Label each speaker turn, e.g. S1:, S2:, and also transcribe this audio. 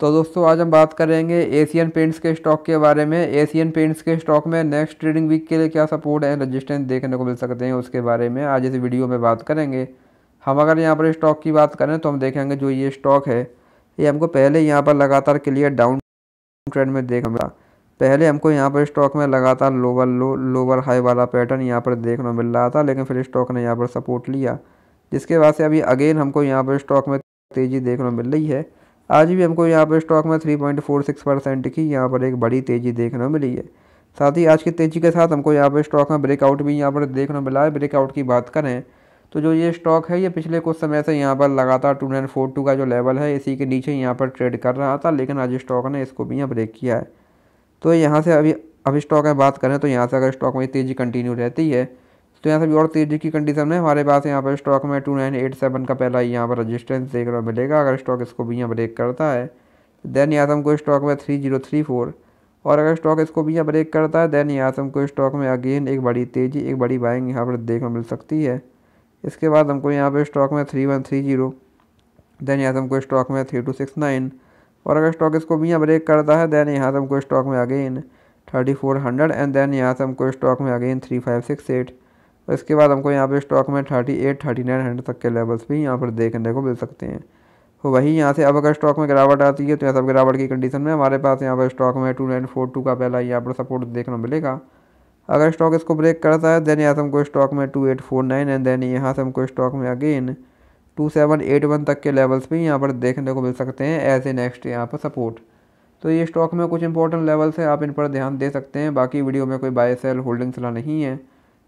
S1: तो दोस्तों आज हम बात करेंगे एशियन पेंट्स के स्टॉक के बारे में एशियन पेंट्स के स्टॉक में नेक्स्ट ट्रेडिंग वीक के लिए क्या सपोर्ट एंड रजिस्टेंस देखने को मिल सकते हैं उसके बारे में आज इस वीडियो में बात करेंगे हम अगर यहाँ पर स्टॉक की बात करें तो हम देखेंगे जो ये स्टॉक है ये हमको पहले यहाँ पर लगातार क्लियर डाउन ट्रेंड में देखा मिला पहले हमको यहाँ पर स्टॉक में लगातार लोअर लो लोअर हाई वाला पैटर्न यहाँ पर देखने मिल रहा था लेकिन फिर स्टॉक ने यहाँ पर सपोर्ट लिया जिसके बाद से अभी अगेन हमको यहाँ पर स्टॉक में तेज़ी देखने मिल रही है आज भी हमको यहाँ पर स्टॉक में 3.46 परसेंट की यहाँ पर एक बड़ी तेज़ी देखने मिली है साथ ही आज की तेज़ी के साथ हमको यहाँ पर स्टॉक में ब्रेकआउट भी यहाँ पर देखने मिला है ब्रेकआउट की बात करें तो जो ये स्टॉक है ये पिछले कुछ समय से यहाँ पर लगातार टू नाइन फोर टू का जो लेवल है इसी के नीचे यहाँ पर ट्रेड कर रहा था लेकिन आज स्टॉक ने इसको भी यहाँ ब्रेक किया है तो यहाँ से अभी अभी स्टॉक में बात करें तो यहाँ से अगर स्टॉक में तेज़ी कंटिन्यू रहती है तो यहाँ से भी और तेज़ी की कंडीशन है हमारे पास यहाँ पर स्टॉक में टू नाइन एट सेवन का पहला यहाँ पर रजिस्टेंस देखने मिलेगा अगर स्टॉक इसको भी यहाँ ब्रेक करता है देन यहाँ से हमको स्टॉक में थ्री जीरो थ्री फोर और अगर स्टॉक इसको भी यहाँ ब्रेक करता है देन यहाँ से हमको स्टॉक में अगेन एक बड़ी तेज़ी एक बड़ी बाइंग यहाँ पर देखने मिल सकती है इसके बाद हमको यहाँ पर स्टॉक में three one three zero then यहाँ से हमको स्टॉक में थ्री टू सिक्स नाइन और अगर स्टॉक इसको भी यहाँ ब्रेक करता है देन यहाँ से हमको स्टॉक में again thirty four hundred and then यहाँ से हमको स्टॉक में again three five six eight इसके बाद हमको यहाँ पे स्टॉक में thirty eight thirty nine hundred तक के लेवल्स भी यहाँ पर देखने को मिल सकते हैं तो वही यहाँ से अब अगर स्टॉक में गिरावट आती है तो यहाँ सब गिरावट की कंडीशन में हमारे पास यहाँ पर स्टॉक में टू नाइन फोर टू का पहला यहाँ पर सपोर्ट देखना मिलेगा अगर स्टॉक इसको ब्रेक करता है देन यहाँ से हमको स्टॉक में two eight four nine and then यहाँ से हमको स्टॉक में again two seven eight one तक के लेवल्स भी यहाँ पर देखने को मिल सकते हैं एज ए नेक्स्ट यहाँ पर सपोर्ट तो ये स्टॉक में कुछ इंपॉर्टेंट लेवल्स हैं आप इन पर ध्यान दे सकते हैं बाकी वीडियो में कोई बाय सेल होल्डिंग्स ला नहीं है